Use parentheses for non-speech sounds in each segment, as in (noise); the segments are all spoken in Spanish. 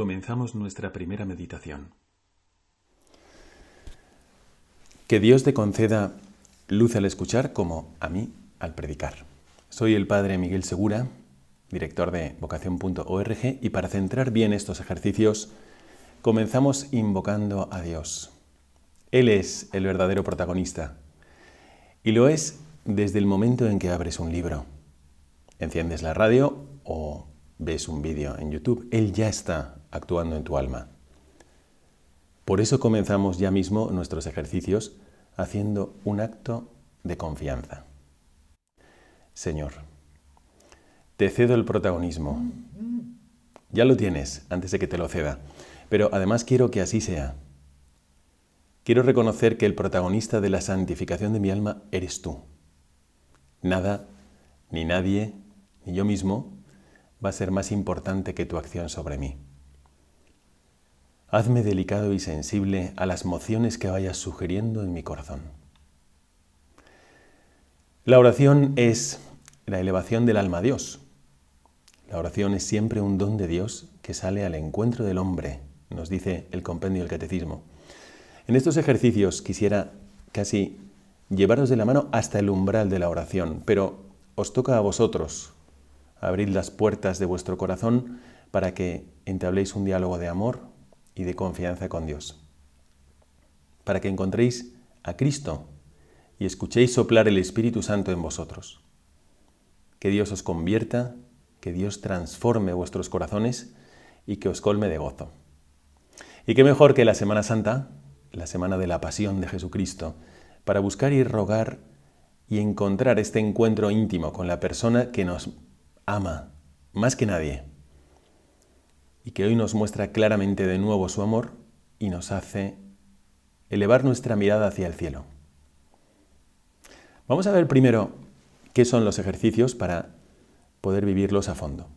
Comenzamos nuestra primera meditación. Que Dios te conceda luz al escuchar como a mí al predicar. Soy el Padre Miguel Segura, director de vocación.org, y para centrar bien estos ejercicios, comenzamos invocando a Dios. Él es el verdadero protagonista, y lo es desde el momento en que abres un libro, enciendes la radio o ves un vídeo en YouTube. Él ya está actuando en tu alma. Por eso comenzamos ya mismo nuestros ejercicios haciendo un acto de confianza. Señor, te cedo el protagonismo. Ya lo tienes antes de que te lo ceda, pero además quiero que así sea. Quiero reconocer que el protagonista de la santificación de mi alma eres tú. Nada, ni nadie, ni yo mismo, va a ser más importante que tu acción sobre mí. Hazme delicado y sensible a las mociones que vayas sugiriendo en mi corazón. La oración es la elevación del alma a Dios. La oración es siempre un don de Dios que sale al encuentro del hombre, nos dice el compendio del catecismo. En estos ejercicios quisiera casi llevaros de la mano hasta el umbral de la oración, pero os toca a vosotros abrir las puertas de vuestro corazón para que entabléis un diálogo de amor y de confianza con Dios. Para que encontréis a Cristo y escuchéis soplar el Espíritu Santo en vosotros. Que Dios os convierta, que Dios transforme vuestros corazones y que os colme de gozo. Y qué mejor que la Semana Santa, la semana de la pasión de Jesucristo, para buscar y rogar y encontrar este encuentro íntimo con la persona que nos ama más que nadie y que hoy nos muestra claramente de nuevo su amor y nos hace elevar nuestra mirada hacia el cielo. Vamos a ver primero qué son los ejercicios para poder vivirlos a fondo.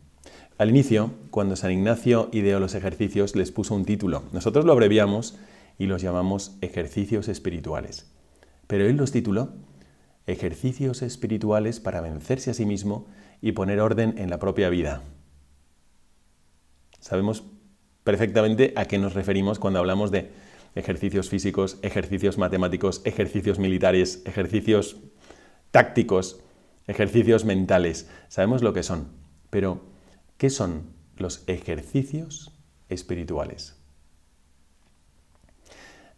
Al inicio, cuando San Ignacio ideó los ejercicios, les puso un título. Nosotros lo abreviamos y los llamamos ejercicios espirituales. Pero él los tituló ejercicios espirituales para vencerse a sí mismo y poner orden en la propia vida, Sabemos perfectamente a qué nos referimos cuando hablamos de ejercicios físicos, ejercicios matemáticos, ejercicios militares, ejercicios tácticos, ejercicios mentales. Sabemos lo que son, pero ¿qué son los ejercicios espirituales?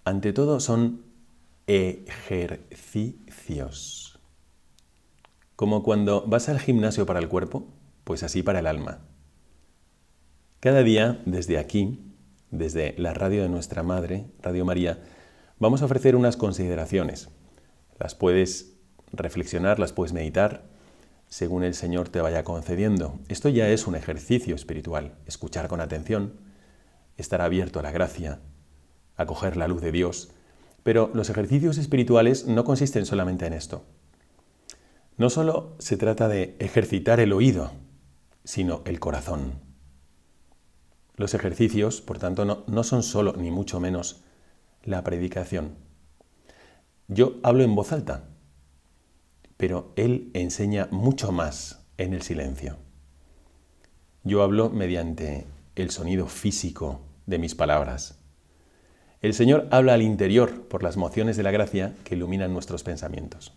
Ante todo son ejercicios. Como cuando vas al gimnasio para el cuerpo, pues así para el alma. Cada día, desde aquí, desde la radio de nuestra madre, Radio María, vamos a ofrecer unas consideraciones. Las puedes reflexionar, las puedes meditar, según el Señor te vaya concediendo. Esto ya es un ejercicio espiritual, escuchar con atención, estar abierto a la gracia, acoger la luz de Dios. Pero los ejercicios espirituales no consisten solamente en esto. No solo se trata de ejercitar el oído, sino el corazón. Los ejercicios, por tanto, no, son solo, ni mucho menos, la predicación. Yo hablo en voz alta, pero Él enseña mucho más en el silencio. Yo hablo mediante el sonido físico de mis palabras. El Señor habla al interior por las mociones de la gracia que iluminan nuestros pensamientos.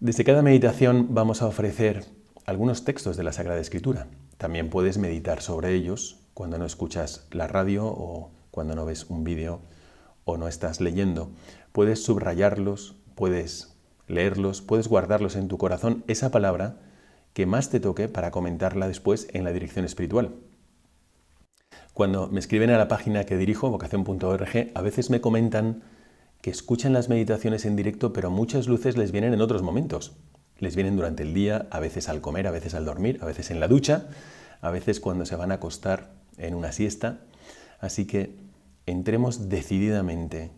Desde cada meditación vamos a ofrecer algunos textos de la Sagrada Escritura. También puedes meditar sobre ellos cuando no escuchas la radio o cuando no ves un vídeo o no estás leyendo. Puedes subrayarlos, puedes leerlos, puedes guardarlos en tu corazón, esa palabra que más te toque para comentarla después en la dirección espiritual. Cuando me escriben a la página que dirijo, vocación.org, a veces me comentan que escuchan las meditaciones en directo, pero muchas luces les vienen en otros momentos. Les vienen durante el día, a veces al comer, a veces al dormir, a veces en la ducha, a veces cuando se van a acostar en una siesta. Así que entremos decididamente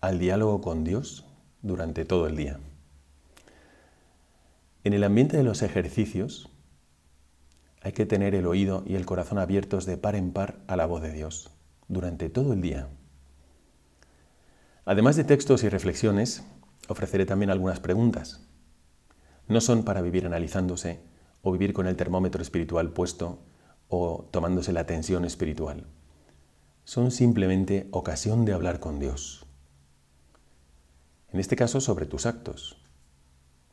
al diálogo con Dios durante todo el día. En el ambiente de los ejercicios hay que tener el oído y el corazón abiertos de par en par a la voz de Dios durante todo el día. Además de textos y reflexiones, ofreceré también algunas preguntas no son para vivir analizándose o vivir con el termómetro espiritual puesto o tomándose la tensión espiritual. Son simplemente ocasión de hablar con Dios. En este caso sobre tus actos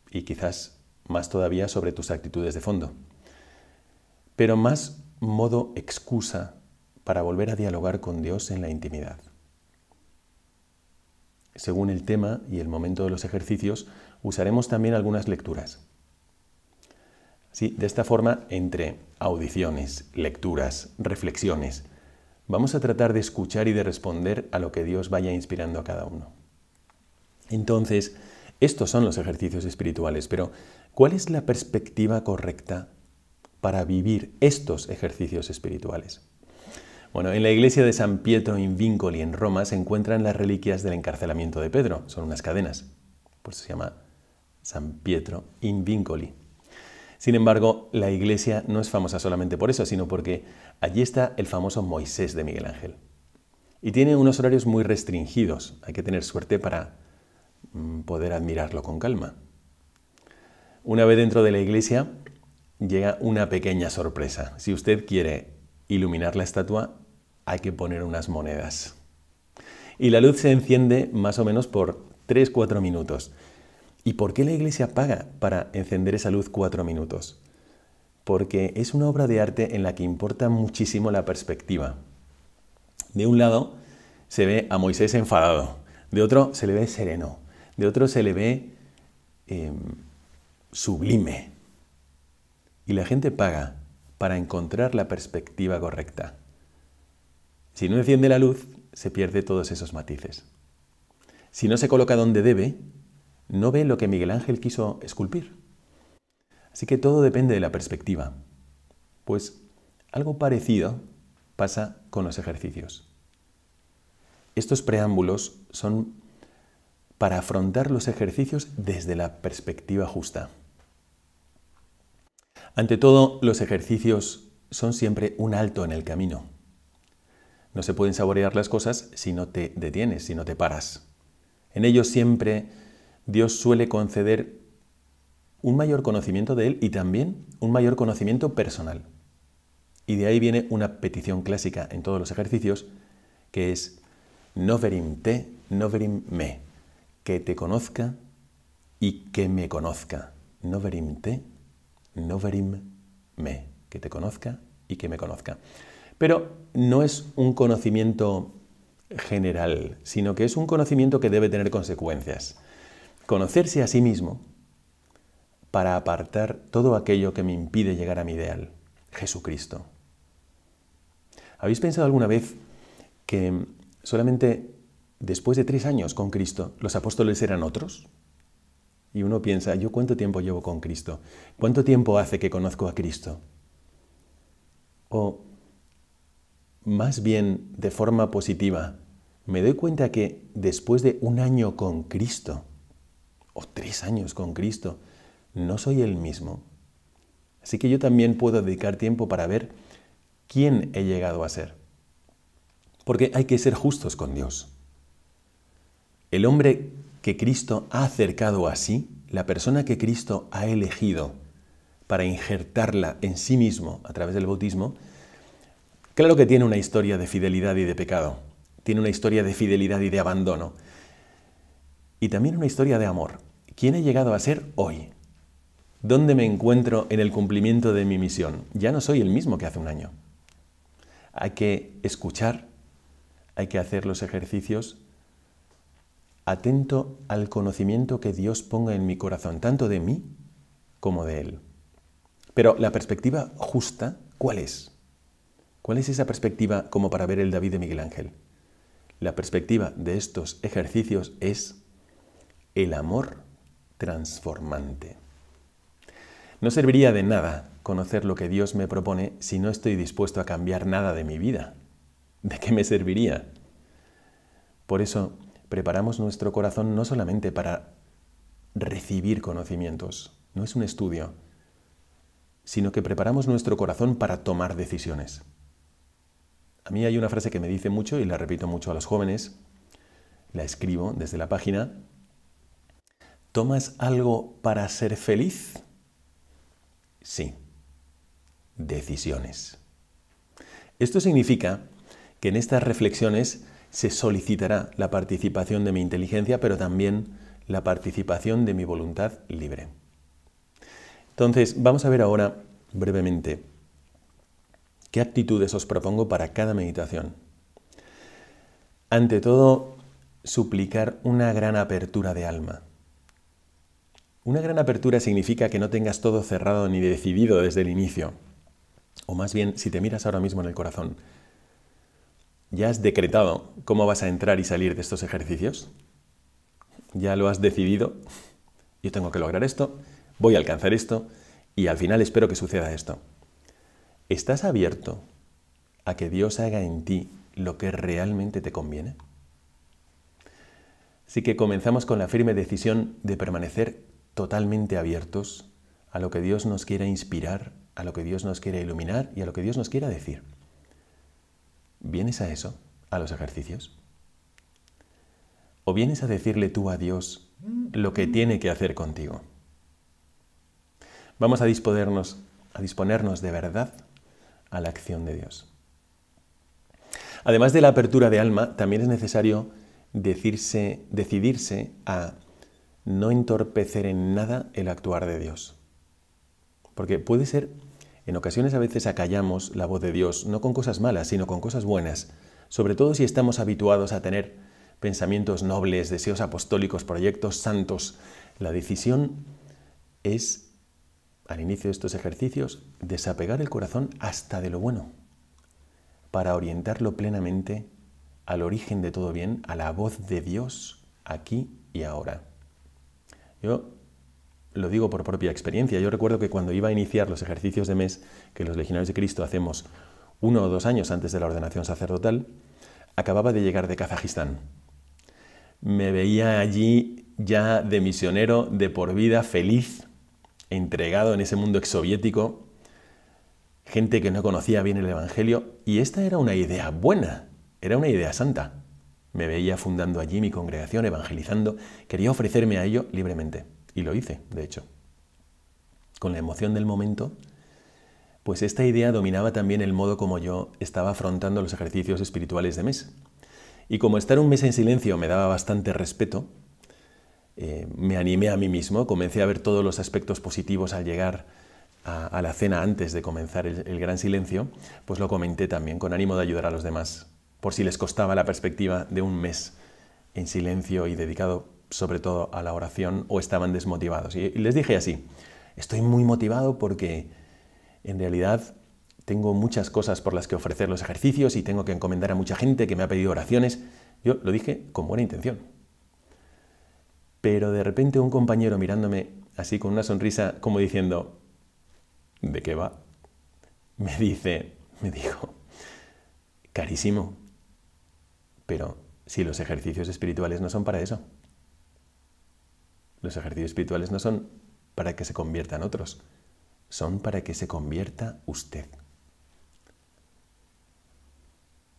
y quizás más todavía sobre tus actitudes de fondo. Pero más modo excusa para volver a dialogar con Dios en la intimidad. Según el tema y el momento de los ejercicios, usaremos también algunas lecturas. Sí, de esta forma, entre audiciones, lecturas, reflexiones, vamos a tratar de escuchar y de responder a lo que Dios vaya inspirando a cada uno. Entonces, estos son los ejercicios espirituales, pero ¿cuál es la perspectiva correcta para vivir estos ejercicios espirituales? Bueno, en la iglesia de San Pietro in Vincoli en Roma se encuentran las reliquias del encarcelamiento de Pedro, son unas cadenas, por se llama San Pietro in Vincoli. Sin embargo, la iglesia no es famosa solamente por eso, sino porque allí está el famoso Moisés de Miguel Ángel. Y tiene unos horarios muy restringidos, hay que tener suerte para mm, poder admirarlo con calma. Una vez dentro de la iglesia llega una pequeña sorpresa. Si usted quiere iluminar la estatua, hay que poner unas monedas. Y la luz se enciende más o menos por 3-4 minutos. ¿Y por qué la iglesia paga para encender esa luz cuatro minutos? Porque es una obra de arte en la que importa muchísimo la perspectiva. De un lado se ve a Moisés enfadado, de otro se le ve sereno, de otro se le ve em, sublime. Y la gente paga para encontrar la perspectiva correcta. Si no enciende la luz, se pierde todos esos matices. Si no se coloca donde debe, no ve lo que Miguel Ángel quiso esculpir. Así que todo depende de la perspectiva. Pues algo parecido pasa con los ejercicios. Estos preámbulos son para afrontar los ejercicios desde la perspectiva justa. Ante todo, los ejercicios son siempre un alto en el camino. No se pueden saborear las cosas si no te detienes, si no te paras. En ellos siempre Dios suele conceder un mayor conocimiento de Él y también un mayor conocimiento personal. Y de ahí viene una petición clásica en todos los ejercicios, que es noverim te, verim me, que te conozca y que me conozca. Noverim te, noverim me, que te conozca y que me conozca. Pero no es un conocimiento general, sino que es un conocimiento que debe tener consecuencias conocerse a sí mismo para apartar todo aquello que me impide llegar a mi ideal, Jesucristo. ¿Habéis pensado alguna vez que solamente después de tres años con Cristo los apóstoles eran otros? Y uno piensa, ¿yo cuánto tiempo llevo con Cristo? ¿Cuánto tiempo hace que conozco a Cristo? O más bien de forma positiva, me doy cuenta que después de un año con Cristo, o tres años con Cristo, no soy el mismo. Así que yo también puedo dedicar tiempo para ver quién he llegado a ser. Porque hay que ser justos con Dios. El hombre que Cristo ha acercado a sí, la persona que Cristo ha elegido para injertarla en sí mismo a través del bautismo, claro que tiene una historia de fidelidad y de pecado, tiene una historia de fidelidad y de abandono, y también una historia de amor. ¿Quién he llegado a ser hoy? ¿Dónde me encuentro en el cumplimiento de mi misión? Ya no soy el mismo que hace un año. Hay que escuchar, hay que hacer los ejercicios atento al conocimiento que Dios ponga en mi corazón, tanto de mí como de Él. Pero la perspectiva justa, ¿cuál es? ¿Cuál es esa perspectiva como para ver el David de Miguel Ángel? La perspectiva de estos ejercicios es el amor transformante. No serviría de nada conocer lo que Dios me propone si no estoy dispuesto a cambiar nada de mi vida. ¿De qué me serviría? Por eso preparamos nuestro corazón no solamente para recibir conocimientos, no es un estudio, sino que preparamos nuestro corazón para tomar decisiones. A mí hay una frase que me dice mucho y la repito mucho a los jóvenes, la escribo desde la página, ¿Tomas algo para ser feliz? Sí. Decisiones. Esto significa que en estas reflexiones se solicitará la participación de mi inteligencia, pero también la participación de mi voluntad libre. Entonces, vamos a ver ahora brevemente qué actitudes os propongo para cada meditación. Ante todo, suplicar una gran apertura de alma. Una gran apertura significa que no tengas todo cerrado ni decidido desde el inicio. O más bien, si te miras ahora mismo en el corazón, ¿ya has decretado cómo vas a entrar y salir de estos ejercicios? ¿Ya lo has decidido? Yo tengo que lograr esto, voy a alcanzar esto y al final espero que suceda esto. ¿Estás abierto a que Dios haga en ti lo que realmente te conviene? Así que comenzamos con la firme decisión de permanecer totalmente abiertos a lo que Dios nos quiera inspirar, a lo que Dios nos quiera iluminar y a lo que Dios nos quiera decir. ¿Vienes a eso, a los ejercicios? ¿O vienes a decirle tú a Dios lo que tiene que hacer contigo? Vamos a disponernos, a disponernos de verdad a la acción de Dios. Además de la apertura de alma, también es necesario decidirse a no entorpecer en nada el actuar de Dios. Porque puede ser, en ocasiones a veces acallamos la voz de Dios, no con cosas malas, sino con cosas buenas, sobre todo si estamos habituados a tener pensamientos nobles, deseos apostólicos, proyectos santos. La decisión es, al inicio de estos ejercicios, desapegar el corazón hasta de lo bueno, para orientarlo plenamente al origen de todo bien, a la voz de Dios aquí y ahora. Yo lo digo por propia experiencia. Yo recuerdo que cuando iba a iniciar los ejercicios de mes que los legionarios de Cristo hacemos uno o dos años antes de la ordenación sacerdotal, acababa de llegar de Kazajistán. Me veía allí ya de misionero, de por vida, feliz, entregado en ese mundo exsoviético, gente que no conocía bien el Evangelio, y esta era una idea buena, era una idea santa. Me veía fundando allí mi congregación, evangelizando, quería ofrecerme a ello libremente. Y lo hice, de hecho. Con la emoción del momento, pues esta idea dominaba también el modo como yo estaba afrontando los ejercicios espirituales de mes. Y como estar un mes en silencio me daba bastante respeto, eh, me animé a mí mismo, comencé a ver todos los aspectos positivos al llegar a, la cena antes de comenzar el gran silencio, pues lo comenté también con ánimo de ayudar a los demás por si les costaba la perspectiva de un mes en silencio y dedicado sobre todo a la oración o estaban desmotivados. Y les dije así, estoy muy motivado porque en realidad tengo muchas cosas por las que ofrecer los ejercicios y tengo que encomendar a mucha gente que me ha pedido oraciones. Yo lo dije con buena intención. Pero de repente un compañero mirándome así con una sonrisa como diciendo, ¿de qué va? Me dice, me dijo, carísimo, pero si los ejercicios espirituales no son para eso. Los ejercicios espirituales no son para que se conviertan otros, son para que se convierta usted.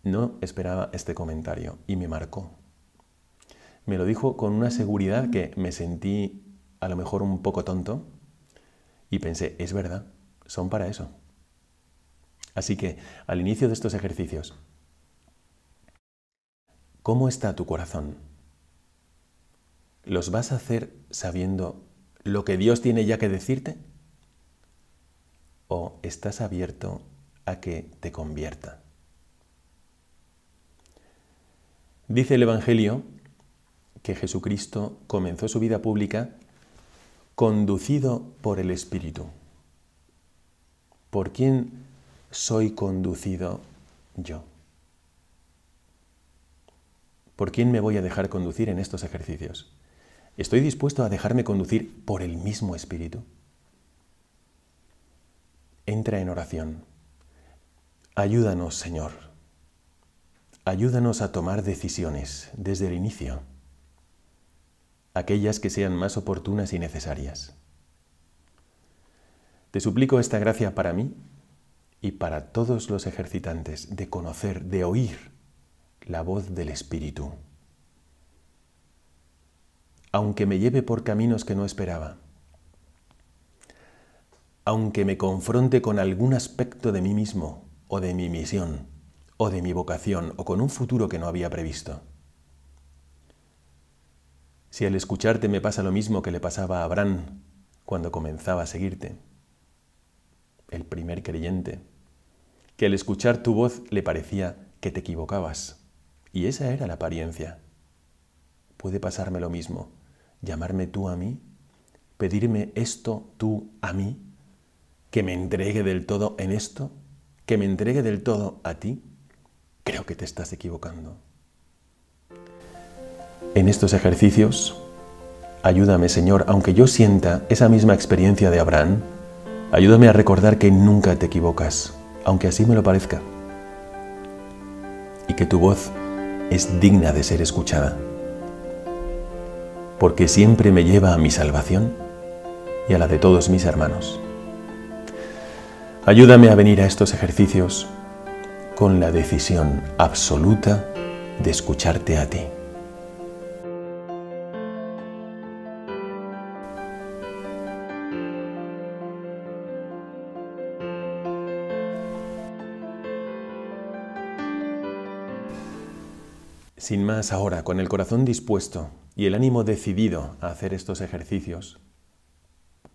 No esperaba este comentario y me marcó. Me lo dijo con una seguridad que me sentí a lo mejor un poco tonto y pensé, es verdad, son para eso. Así que al inicio de estos ejercicios, ¿Cómo está tu corazón? ¿Los vas a hacer sabiendo lo que Dios tiene ya que decirte? ¿O estás abierto a que te convierta? Dice el Evangelio que Jesucristo comenzó su vida pública conducido por el Espíritu. ¿Por quién soy conducido yo? ¿Por quién me voy a dejar conducir en estos ejercicios? ¿Estoy dispuesto a dejarme conducir por el mismo espíritu? Entra en oración. Ayúdanos, Señor. Ayúdanos a tomar decisiones desde el inicio, aquellas que sean más oportunas y necesarias. Te suplico esta gracia para mí y para todos los ejercitantes de conocer, de oír la voz del Espíritu. Aunque me lleve por caminos que no esperaba, aunque me confronte con algún aspecto de mí mismo, o de mi misión, o de mi vocación, o con un futuro que no había previsto. Si al escucharte me pasa lo mismo que le pasaba a Abraham cuando comenzaba a seguirte, el primer creyente, que al escuchar tu voz le parecía que te equivocabas, y esa era la apariencia. Puede pasarme lo mismo, llamarme tú a mí, pedirme esto tú a mí, que me entregue del todo en esto, que me entregue del todo a ti. Creo que te estás equivocando. En estos ejercicios, ayúdame Señor, aunque yo sienta esa misma experiencia de Abraham, ayúdame a recordar que nunca te equivocas, aunque así me lo parezca, y que tu voz es digna de ser escuchada, porque siempre me lleva a mi salvación y a la de todos mis hermanos. Ayúdame a venir a estos ejercicios con la decisión absoluta de escucharte a ti. Sin más, ahora, con el corazón dispuesto y el ánimo decidido a hacer estos ejercicios,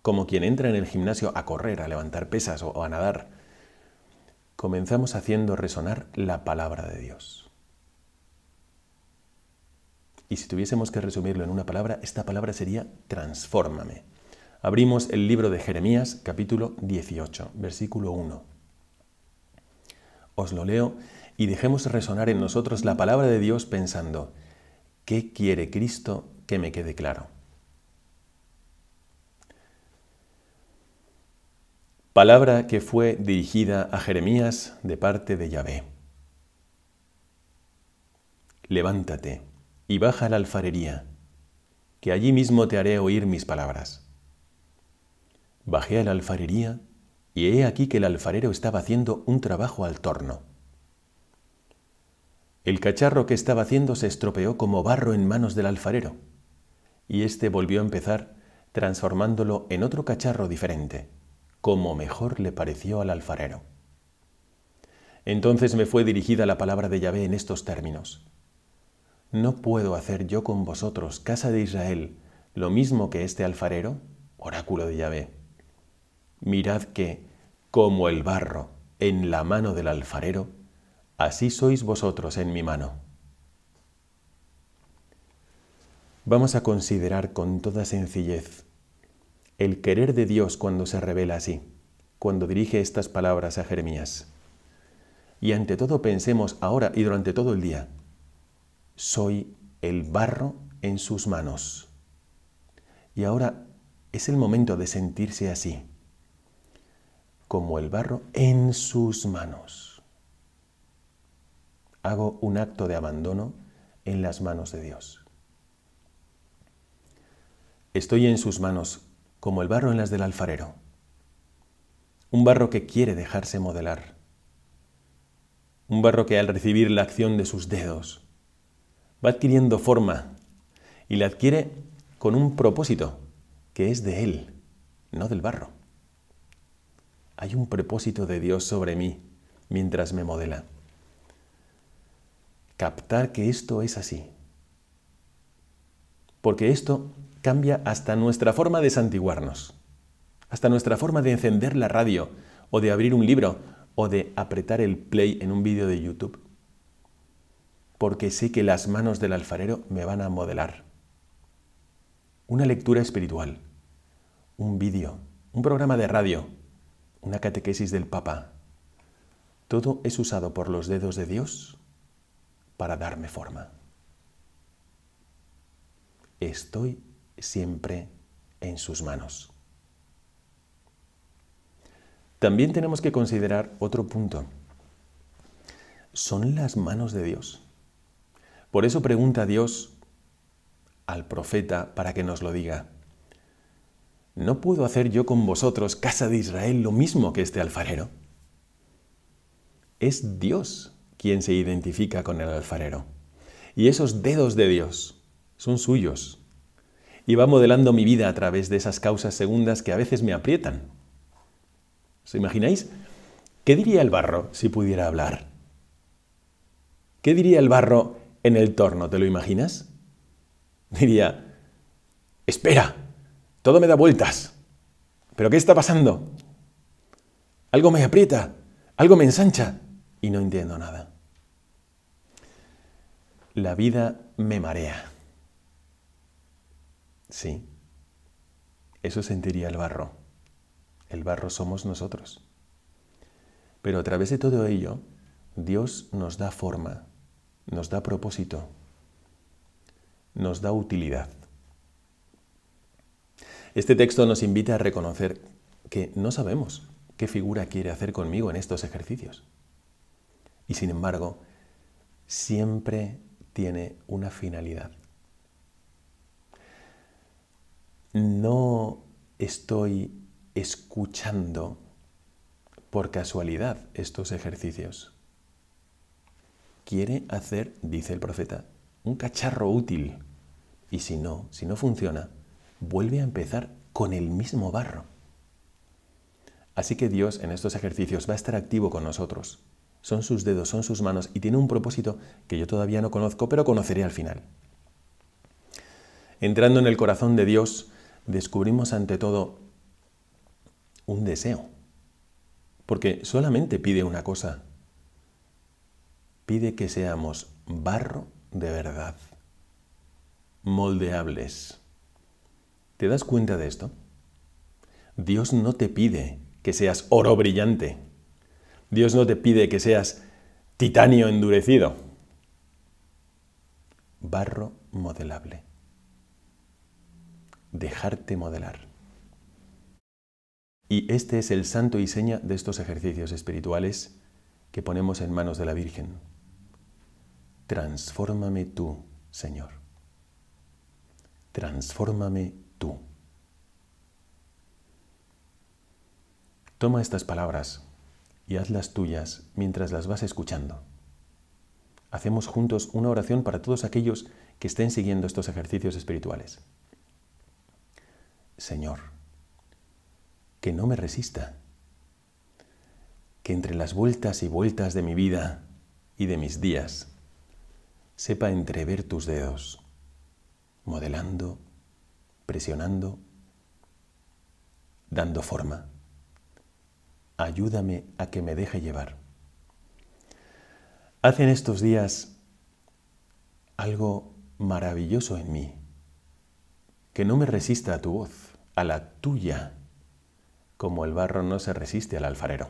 como quien entra en el gimnasio a correr, a levantar pesas o a nadar, comenzamos haciendo resonar la palabra de Dios. Y si tuviésemos que resumirlo en una palabra, esta palabra sería transfórmame. Abrimos el libro de Jeremías, capítulo 18, versículo 1. Os lo leo y dejemos resonar en nosotros la palabra de Dios pensando, ¿qué quiere Cristo que me quede claro? Palabra que fue dirigida a Jeremías de parte de Yahvé. Levántate y baja a la alfarería, que allí mismo te haré oír mis palabras. Bajé a la alfarería y he aquí que el alfarero estaba haciendo un trabajo al torno. El cacharro que estaba haciendo se estropeó como barro en manos del alfarero, y éste volvió a empezar transformándolo en otro cacharro diferente, como mejor le pareció al alfarero. Entonces me fue dirigida la palabra de Yahvé en estos términos. ¿No puedo hacer yo con vosotros, casa de Israel, lo mismo que este alfarero? Oráculo de Yahvé. Mirad que, como el barro en la mano del alfarero, así sois vosotros en mi mano. Vamos a considerar con toda sencillez el querer de Dios cuando se revela así, cuando dirige estas palabras a Jeremías. Y ante todo pensemos ahora y durante todo el día, soy el barro en sus manos. Y ahora es el momento de sentirse así, como el barro en sus manos hago un acto de abandono en las manos de Dios. Estoy en sus manos como el barro en las del alfarero, un barro que quiere dejarse modelar, un barro que al recibir la acción de sus dedos va adquiriendo forma y la adquiere con un propósito que es de Él, no del barro. Hay un propósito de Dios sobre mí mientras me modela captar que esto es así. Porque esto cambia hasta nuestra forma de santiguarnos, hasta nuestra forma de encender la radio o de abrir un libro o de apretar el play en un vídeo de YouTube. Porque sé que las manos del alfarero me van a modelar. Una lectura espiritual, un vídeo, un programa de radio, una catequesis del Papa. Todo es usado por los dedos de Dios para darme forma. Estoy siempre en sus manos. También tenemos que considerar otro punto. Son las manos de Dios. Por eso pregunta Dios al profeta para que nos lo diga. ¿No puedo hacer yo con vosotros, casa de Israel, lo mismo que este alfarero? Es Dios quien se identifica con el alfarero. Y esos dedos de Dios son suyos. Y va modelando mi vida a través de esas causas segundas que a veces me aprietan. se imagináis? ¿Qué diría el barro si pudiera hablar? ¿Qué diría el barro en el torno? ¿Te lo imaginas? Diría, espera, todo me da vueltas. ¿Pero qué está pasando? Algo me aprieta, algo me ensancha, y no entiendo nada. La vida me marea. Sí, eso sentiría el barro. El barro somos nosotros. Pero a través de todo ello, Dios nos da forma, nos da propósito, nos da utilidad. Este texto nos invita a reconocer que no sabemos qué figura quiere hacer conmigo en estos ejercicios. Y sin embargo, siempre tiene una finalidad. No estoy escuchando por casualidad estos ejercicios. Quiere hacer, dice el profeta, un cacharro útil. Y si no, si no funciona, vuelve a empezar con el mismo barro. Así que Dios en estos ejercicios va a estar activo con nosotros, son sus dedos, son sus manos y tiene un propósito que yo todavía no conozco, pero conoceré al final. Entrando en el corazón de Dios, descubrimos ante todo un deseo, porque solamente pide una cosa, pide que seamos barro de verdad, moldeables. ¿Te das cuenta de esto? Dios no te pide que seas oro brillante. Dios no te pide que seas titanio endurecido, barro modelable. Dejarte modelar. Y este es el santo y seña de estos ejercicios espirituales que ponemos en manos de la Virgen. Transfórmame tú, Señor. Transfórmame tú. Toma estas palabras y haz las tuyas mientras las vas escuchando. Hacemos juntos una oración para todos aquellos que estén siguiendo estos ejercicios espirituales. Señor, que no me resista, que entre las vueltas y vueltas de mi vida y de mis días sepa entrever tus dedos, modelando, presionando, dando forma ayúdame a que me deje llevar. Hacen estos días algo maravilloso en mí, que no me resista a tu voz, a la tuya, como el barro no se resiste al alfarero.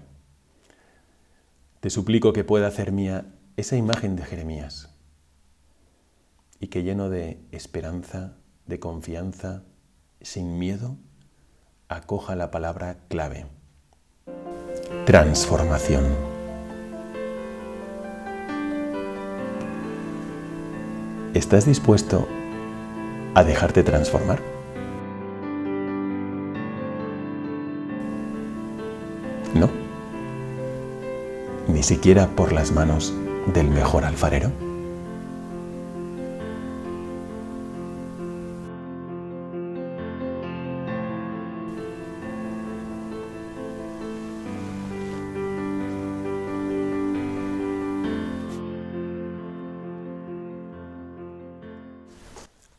Te suplico que pueda hacer mía esa imagen de Jeremías y que lleno de esperanza, de confianza, sin miedo, acoja la palabra clave transformación. ¿Estás dispuesto a dejarte transformar? No, ni siquiera por las manos del mejor alfarero.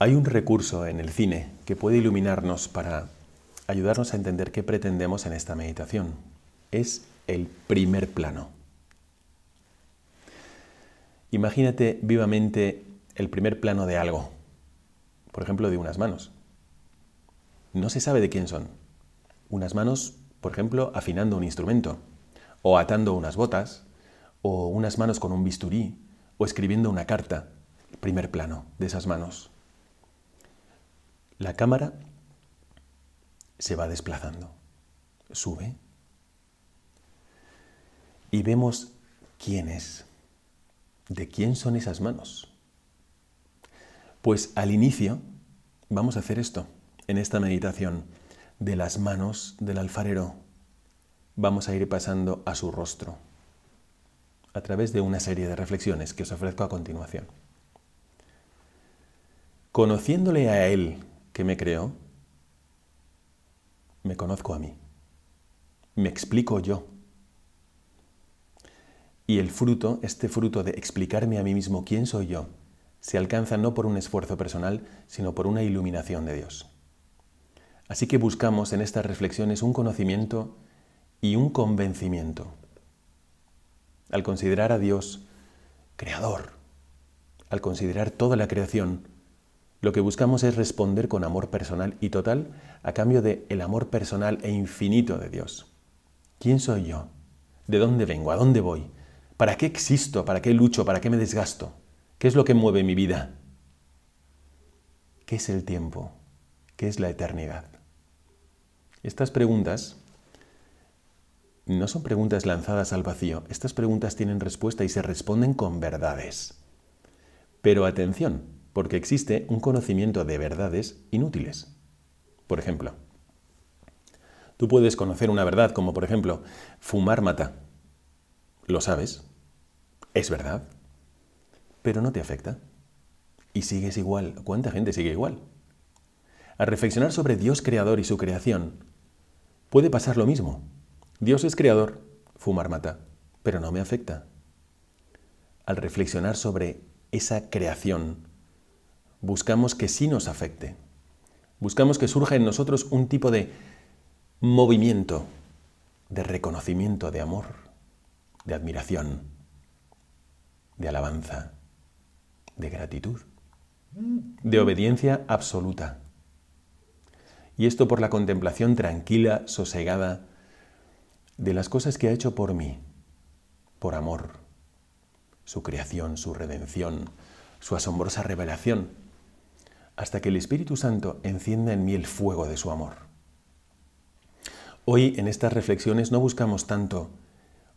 Hay un recurso en el cine que puede iluminarnos para ayudarnos a entender qué pretendemos en esta meditación. Es el primer plano. Imagínate vivamente el primer plano de algo, por ejemplo, de unas manos. No se sabe de quién son. Unas manos, por ejemplo, afinando un instrumento, o atando unas botas, o unas manos con un bisturí, o escribiendo una carta. El primer plano de esas manos. La cámara se va desplazando, sube y vemos quién es, de quién son esas manos. Pues al inicio vamos a hacer esto, en esta meditación, de las manos del alfarero vamos a ir pasando a su rostro a través de una serie de reflexiones que os ofrezco a continuación. Conociéndole a él que me creo, me conozco a mí, me explico yo. Y el fruto, este fruto de explicarme a mí mismo quién soy yo, se alcanza no por un esfuerzo personal, sino por una iluminación de Dios. Así que buscamos en estas reflexiones un conocimiento y un convencimiento. Al considerar a Dios creador, al considerar toda la creación, lo que buscamos es responder con amor personal y total a cambio de el amor personal e infinito de Dios. ¿Quién soy yo? ¿De dónde vengo? ¿A dónde voy? ¿Para qué existo? ¿Para qué lucho? ¿Para qué me desgasto? ¿Qué es lo que mueve mi vida? ¿Qué es el tiempo? ¿Qué es la eternidad? Estas preguntas no son preguntas lanzadas al vacío, estas preguntas tienen respuesta y se responden con verdades. Pero atención, porque existe un conocimiento de verdades inútiles. Por ejemplo, tú puedes conocer una verdad como, por ejemplo, fumar mata. Lo sabes, es verdad, pero no te afecta. Y sigues igual. ¿Cuánta gente sigue igual? Al reflexionar sobre Dios creador y su creación, puede pasar lo mismo. Dios es creador, fumar mata, pero no me afecta. Al reflexionar sobre esa creación, buscamos que sí nos afecte. Buscamos que surja en nosotros un tipo de movimiento, de reconocimiento, de amor, de admiración, de alabanza, de gratitud, de obediencia absoluta. Y esto por la contemplación tranquila, sosegada, de las cosas que ha hecho por mí, por amor, su creación, su redención, su asombrosa revelación, hasta que el Espíritu Santo encienda en mí el fuego de su amor. Hoy en estas reflexiones no buscamos tanto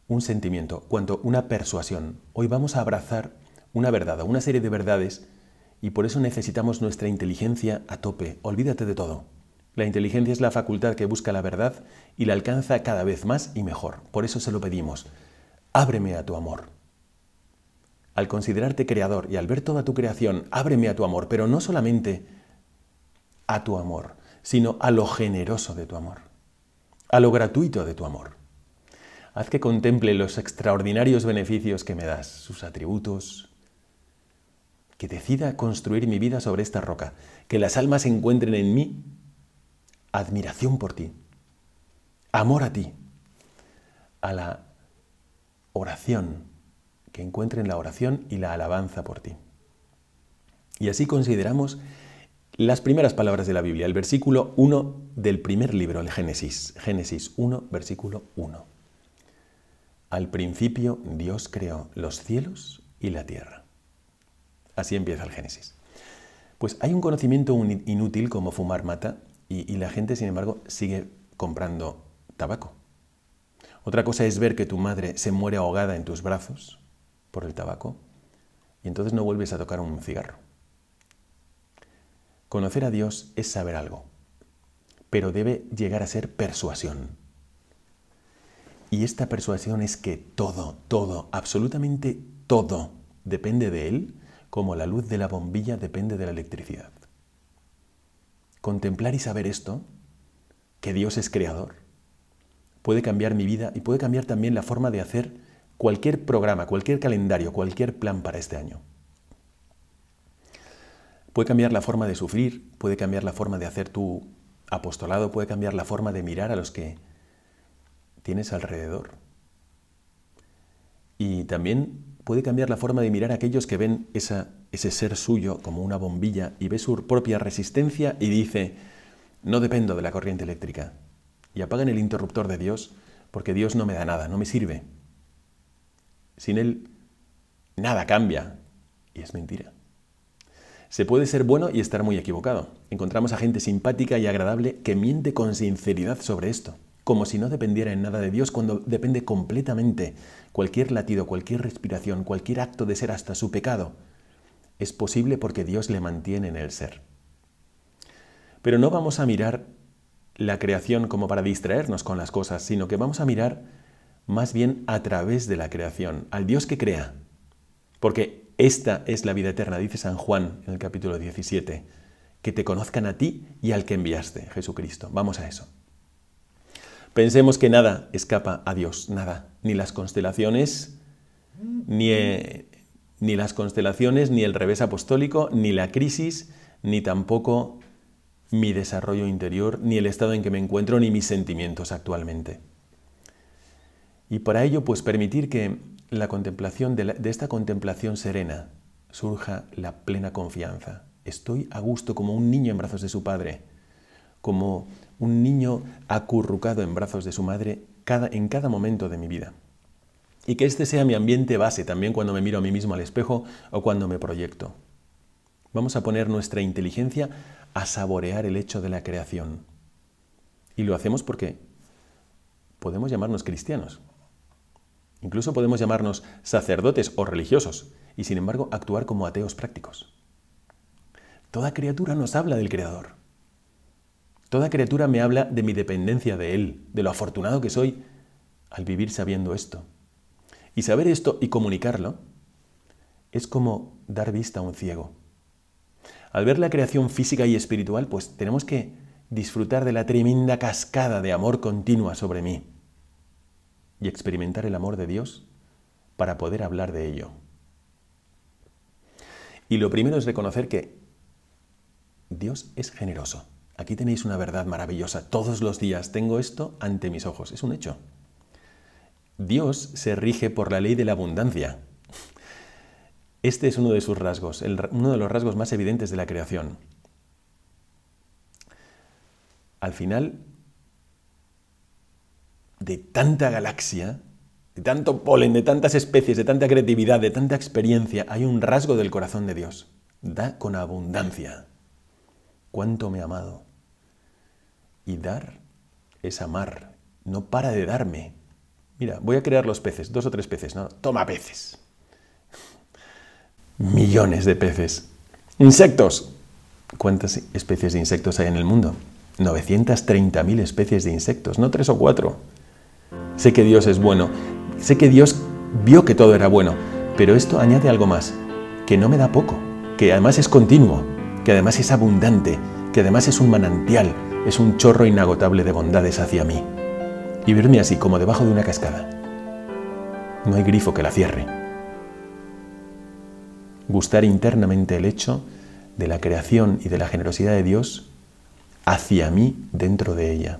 un sentimiento cuanto una persuasión. Hoy vamos a abrazar una verdad, una serie de verdades, y por eso necesitamos nuestra inteligencia a tope. Olvídate de todo. La inteligencia es la facultad que busca la verdad y la alcanza cada vez más y mejor. Por eso se lo pedimos. Ábreme a tu amor al considerarte creador y al ver toda tu creación, ábreme a tu amor, pero no solamente a tu amor, sino a lo generoso de tu amor, a lo gratuito de tu amor. Haz que contemple los extraordinarios beneficios que me das, sus atributos, que decida construir mi vida sobre esta roca, que las almas encuentren en mí admiración por ti, amor a ti, a la oración que encuentren la oración y la alabanza por ti. Y así consideramos las primeras palabras de la Biblia, el versículo 1 del primer libro, el Génesis, Génesis 1, versículo 1. Al principio Dios creó los cielos y la tierra. Así empieza el Génesis. Pues hay un conocimiento inútil como fumar mata y, y la gente, sin embargo, sigue comprando tabaco. Otra cosa es ver que tu madre se muere ahogada en tus brazos por el tabaco y entonces no vuelves a tocar un cigarro. Conocer a Dios es saber algo, pero debe llegar a ser persuasión. Y esta persuasión es que todo, todo, absolutamente todo depende de Él, como la luz de la bombilla depende de la electricidad. Contemplar y saber esto, que Dios es creador, puede cambiar mi vida y puede cambiar también la forma de hacer cualquier programa, cualquier calendario, cualquier plan para este año. Puede cambiar la forma de sufrir, puede cambiar la forma de hacer tu apostolado, puede cambiar la forma de mirar a los que tienes alrededor. Y también puede cambiar la forma de mirar a aquellos que ven ese ser suyo como una bombilla y ve su propia resistencia y dice, no dependo de la corriente eléctrica. Y apagan el interruptor de Dios porque Dios no me da nada, no me sirve, sin Él nada cambia. Y es mentira. Se puede ser bueno y estar muy equivocado. Encontramos a gente simpática y agradable que miente con sinceridad sobre esto, como si no dependiera en nada de Dios cuando depende completamente. Cualquier latido, cualquier respiración, cualquier acto de ser hasta su pecado, es posible porque Dios le mantiene en el ser. Pero no vamos a mirar la creación como para distraernos con las cosas, sino que vamos a mirar más bien a través de la creación, al Dios que crea. Porque esta es la vida eterna, dice San Juan en el capítulo 17, que te conozcan a ti y al que enviaste, Jesucristo. Vamos a eso. Pensemos que nada escapa a Dios, nada, ni las constelaciones, ni, ni las constelaciones, ni el revés apostólico, ni la crisis, ni tampoco mi desarrollo interior, ni el estado en que me encuentro, ni mis sentimientos actualmente. Y para ello, pues permitir que la contemplación de, esta contemplación serena surja la plena confianza. Estoy a gusto como un niño en brazos de su padre, como un niño acurrucado en brazos de su madre en cada momento de mi vida. Y que este sea mi ambiente base también cuando me miro a mí mismo al espejo o cuando me proyecto. Vamos a poner nuestra inteligencia a saborear el hecho de la creación. Y lo hacemos porque podemos llamarnos cristianos, Incluso podemos llamarnos sacerdotes o religiosos y sin embargo actuar como ateos prácticos. Toda criatura nos habla del Creador. Toda criatura me habla de mi dependencia de Él, de lo afortunado que soy al vivir sabiendo esto. Y saber esto y comunicarlo es como dar vista a un ciego. Al ver la creación física y espiritual, pues tenemos que disfrutar de la tremenda cascada de amor continua sobre mí y experimentar el amor de Dios para poder hablar de ello. Y lo primero es reconocer que Dios es generoso. Aquí tenéis una verdad maravillosa. Todos los días tengo esto ante mis ojos. Es un hecho. Dios se rige por la ley de la abundancia. Este es uno de sus rasgos, uno de los rasgos más evidentes de la creación. Al final, de tanta galaxia, de tanto polen, de tantas especies, de tanta creatividad, de tanta experiencia, hay un rasgo del corazón de Dios. Da con abundancia. Cuánto me ha amado. Y dar es amar. No para de darme. Mira, voy a crear los peces, dos o tres peces, ¿no? Toma peces. (laughs) Millones de peces. Insectos. ¿Cuántas especies de insectos hay en el mundo? 930.000 especies de insectos, no tres o cuatro. Sé que Dios es bueno, sé que Dios vio que todo era bueno, pero esto añade algo más, que no me da poco, que además es continuo, que además es abundante, que además es un manantial, es un chorro inagotable de bondades hacia mí. Y verme así como debajo de una cascada. No hay grifo que la cierre. Gustar internamente el hecho de la creación y de la generosidad de Dios hacia mí dentro de ella.